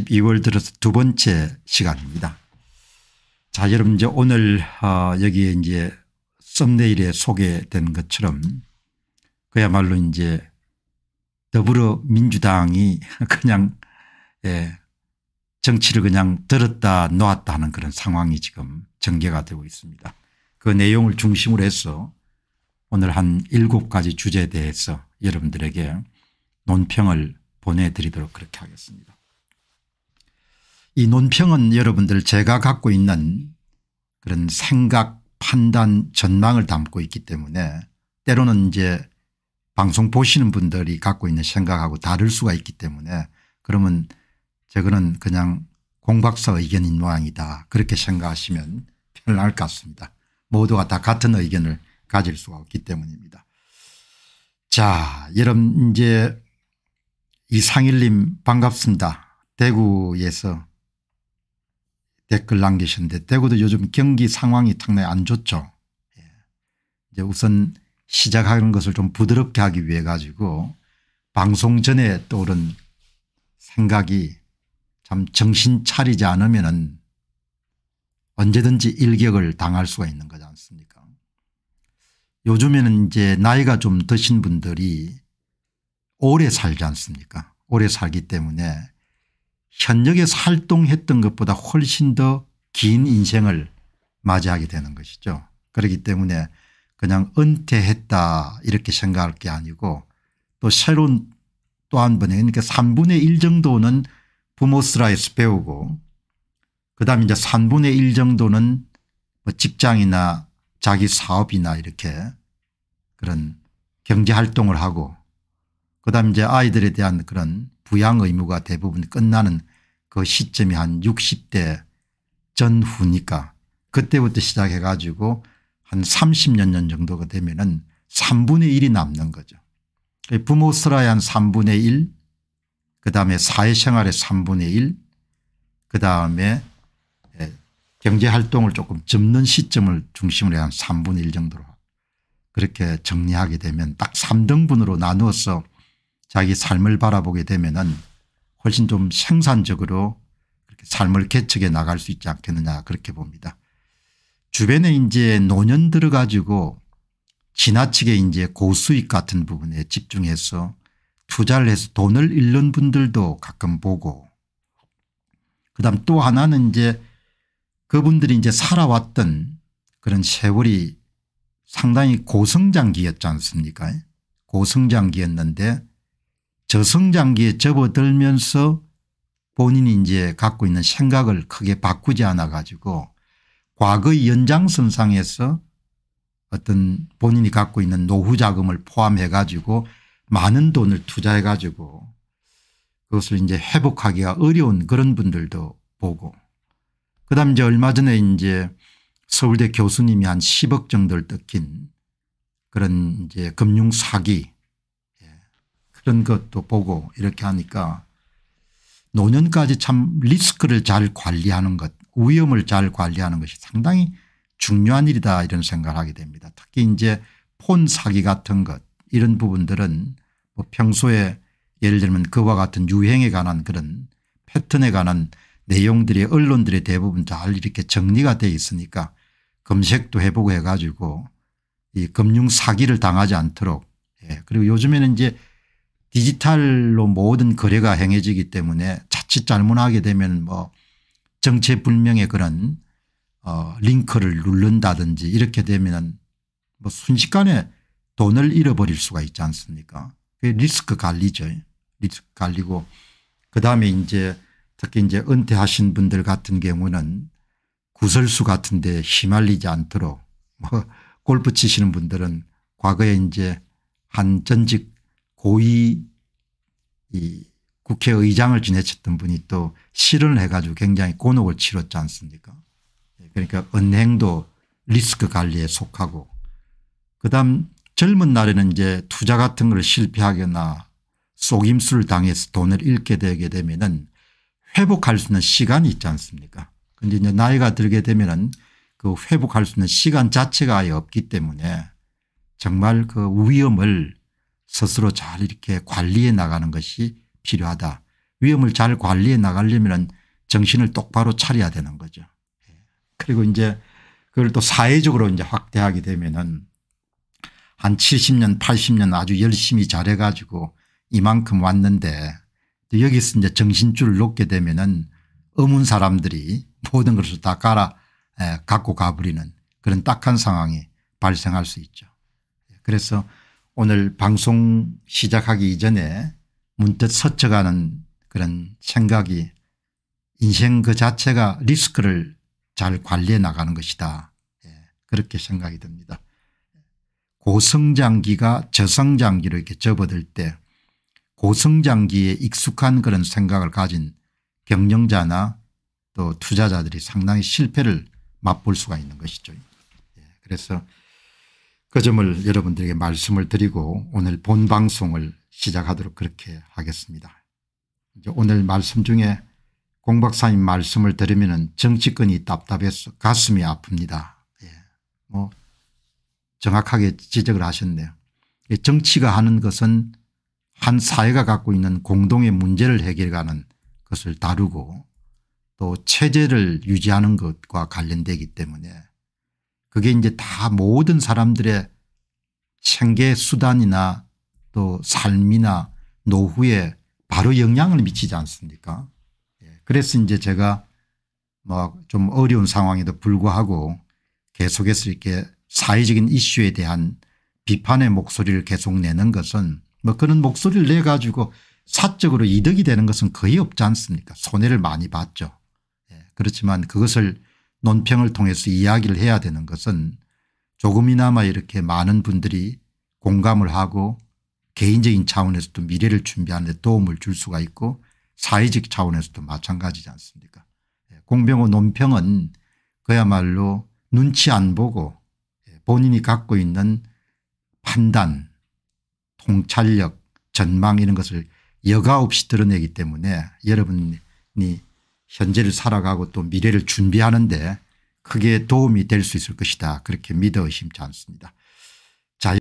12월 들어서 두 번째 시간입니다. 자, 여러분 이제 오늘 어, 여기에 이제 썸네일에 소개된 것처럼 그야말로 이제 더불어민주당이 그냥 예, 정치를 그냥 들었다 놓았다 하는 그런 상황이 지금 전개가 되고 있습니다. 그 내용을 중심으로 해서 오늘 한 일곱 가지 주제에 대해서 여러분들에게 논평을 보내드리도록 그렇게 하겠습니다. 이 논평은 여러분들 제가 갖고 있는 그런 생각 판단 전망을 담고 있기 때문에 때로는 이제 방송 보시는 분들이 갖고 있는 생각하고 다를 수가 있기 때문에 그러면 저거는 그냥 공박사 의견인 모양이다 그렇게 생각하시면 편할 것 같습니다. 모두가 다 같은 의견을 가질 수가 없기 때문입니다. 자 여러분 이제 이상일님 반갑습니다. 대구에서 댓글 남기셨는데 대구도 요즘 경기 상황이 상당히 안 좋죠. 예. 이제 우선 시작하는 것을 좀 부드럽게 하기 위해 가지고 방송 전에 떠오른 생각이 참 정신 차리지 않으면 언제든지 일격을 당할 수가 있는 거지 않습니까 요즘에는 이제 나이가 좀 드신 분들이 오래 살지 않습니까 오래 살기 때문에 현역에서 활동했던 것보다 훨씬 더 긴 인생을 맞이하게 되는 것이죠. 그렇기 때문에 그냥 은퇴했다 이렇게 생각할 게 아니고 또 새로운 또 한 번에 그러니까 3분의 1 정도는 부모스라에서 배우고 그다음에 이제 3분의 1 정도는 뭐 직장이나 자기 사업이나 이렇게 그런 경제활동을 하고 그다음에 이제 아이들에 대한 그런 부양 의무가 대부분 끝나는 그 시점이 한 60대 전후니까 그때부터 시작해 가지고 한 30년 년 정도가 되면 은 3분의 1이 남는 거죠. 부모 쓰라야 한 3분의 1 그다음에 사회생활의 3분의 1 그다음에 예, 경제활동을 조금 접는 시점을 중심으로 한 3분의 1 정도로 그렇게 정리하게 되면 딱 3등분으로 나누어서 자기 삶을 바라보게 되면 은 훨씬 좀 생산적으로 그렇게 삶을 개척해 나갈 수 있지 않겠느냐 그렇게 봅니다. 주변에 이제 노년 들어가지고 지나치게 이제 고수익 같은 부분에 집중해서 투자를 해서 돈을 잃는 분들도 가끔 보고 그다음 또 하나는 이제 그분들이 이제 살아왔던 그런 세월이 상당히 고성장기였지 않습니까 고성장기였는데 저성장기에 접어들면서 본인이 이제 갖고 있는 생각을 크게 바꾸지 않아 가지고 과거의 연장선상에서 어떤 본인이 갖고 있는 노후 자금을 포함해 가지고 많은 돈을 투자해 가지고 그것을 이제 회복하기가 어려운 그런 분들도 보고 그다음 이제 얼마 전에 이제 서울대 교수님이 한 10억 정도를 뜯긴 그런 이제 금융 사기 그런 것도 보고 이렇게 하니까 노년까지 참 리스크를 잘 관리하는 것 위험을 잘 관리하는 것이 상당히 중요한 일이다 이런 생각을 하게 됩니다. 특히 이제 폰 사기 같은 것 이런 부분들은 뭐 평소에 예를 들면 그와 같은 유행에 관한 그런 패턴에 관한 내용들이 언론들이 대부분 잘 이렇게 정리가 돼 있으니까 검색도 해보고 해가지고 이 금융 사기를 당하지 않도록 예. 그리고 요즘에는 이제 디지털로 모든 거래가 행해지기 때문에 자칫 잘못하게 되면 뭐 정체불명의 그런 어 링크를 누른다든지 이렇게 되면 뭐 순식간에 돈을 잃어버릴 수가 있지 않습니까 그 리스크 관리죠. 리스크 관리고 그다음에 이제 특히 이제 은퇴하신 분들 같은 경우는 구설수 같은 데 휘말리지 않도록 뭐 골프 치시는 분들은 과거에 이제 한 전직 고위 이 국회의장을 지내셨던 분이 또 실언을 해가지고 굉장히 곤혹을 치렀지 않습니까 예, 그러니까 은행도 리스크 관리에 속하고 그다음 젊은 날에는 이제 투자 같은 걸 실패하거나 속임수를 당해서 돈을 잃게 되게 되면은 회복할 수 있는 시간이 있지 않습니까 근데 이제 나이가 들게 되면은 그 회복할 수 있는 시간 자체가 아예 없기 때문에 정말 그 위험을 스스로 잘 이렇게 관리해 나가는 것이 필요하다. 위험을 잘 관리해 나가려면 정신을 똑바로 차려야 되는 거죠. 예. 그리고 이제 그걸 또 사회적으로 이제 확대하게 되면은 한 70년 80년 아주 열심히 잘해 가지고 이만큼 왔는데 여기서 이제 정신줄을 놓게 되면은 어문 사람들이 모든 것을 다 깔아 예, 갖고 가버리는 그런 딱한 상황이 발생할 수 있죠. 그래서 오늘 방송 시작하기 이전에 문득 서쳐가는 그런 생각이 인생 그 자체가 리스크를 잘 관리해 나가는 것이다. 예, 그렇게 생각이 듭니다. 고성장기가 저성장기로 이렇게 접어들 때 고성장기에 익숙한 그런 생각을 가진 경영자나 또 투자자들이 상당히 실패를 맛볼 수가 있는 것이죠. 예, 그래서 그 점을 여러분들에게 말씀을 드리고 오늘 본 방송을 시작하도록 그렇게 하겠습니다. 오늘 말씀 중에 공 박사님 말씀을 들으면 정치권이 답답해서 가슴이 아픕니다. 예. 뭐 정확하게 지적을 하셨네요. 정치가 하는 것은 한 사회가 갖고 있는 공동의 문제를 해결하는 것을 다루고 또 체제를 유지하는 것과 관련되기 때문에 그게 이제 다 모든 사람들의 생계 수단이나 또 삶이나 노후에 바로 영향을 미치지 않습니까? 예, 그래서 이제 제가 뭐 좀 어려운 상황에도 불구하고 계속해서 이렇게 사회적인 이슈에 대한 비판의 목소리를 계속 내는 것은 뭐 그런 목소리를 내 가지고 사적으로 이득이 되는 것은 거의 없지 않습니까? 손해를 많이 봤죠. 예, 그렇지만 그것을 논평을 통해서 이야기를 해야 되는 것은 조금이나마 이렇게 많은 분들이 공감을 하고 개인적인 차원에서도 미래를 준비하는 데 도움을 줄 수가 있고 사회적 차원에서도 마찬가지지 않습니까 예, 공병호 논평은 그야말로 눈치 안 보고 예, 본인이 갖고 있는 판단 통찰력 전망 이런 것을 여과 없이 드러내기 때문에 여러분이 현재를 살아가고 또 미래를 준비하는데 크게 도움이 될 수 있을 것이다 그렇게 믿어 의심치 않습니다.